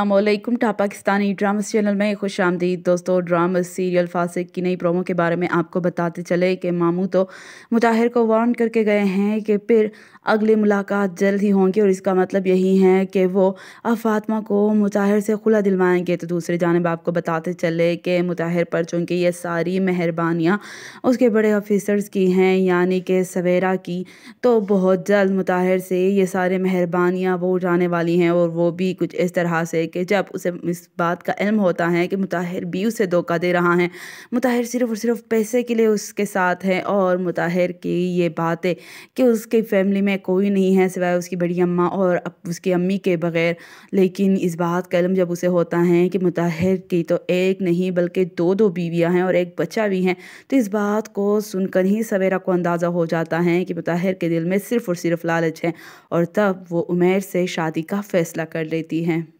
अल्लाम top Pakistani drama channel में खुश आमदीद दोस्तों ड्रामा सीरियल फासिक की नई प्रोमो के बारे में आपको बताते चले कि मामू तो मुताहिर को वार्न करके गए हैं कि फिर अगली मुलाकात जल्द ही होंगी और इसका मतलब यही है कि वो अब फातमा को मुताहिर से खुला दिलवाएंगे तो दूसरी जानब आपको बताते चले कि मुताहिर पर चूँकि ये सारी मेहरबानियाँ उसके बड़े ऑफिसर्स की हैं यानी कि सवेरा की तो बहुत जल्द मुताहिर से ये सारे मेहरबानियाँ वो उठाने वाली हैं और वो भी कुछ इस तरह से कि जब उसे इस बात का इल्म होता है कि मुताहिर भी उसे धोखा दे रहा है मुताहिर सिर्फ और सिर्फ पैसे के लिए उसके साथ है और मुताहिर की ये बात है कि उसके फैमिली में कोई नहीं है सिवाय उसकी बड़ी अम्मा और उसकी अम्मी के बगैर लेकिन इस बात का इल्म जब उसे होता है कि मुताहिर की तो एक नहीं बल्कि दो दो बीवियाँ हैं और एक बच्चा भी हैं तो इस बात को सुनकर ही सवेरा को अंदाज़ा हो जाता है कि मुताहिर के दिल में सिर्फ़ और सिर्फ लालच है और तब वो उमेर से शादी का फ़ैसला कर लेती हैं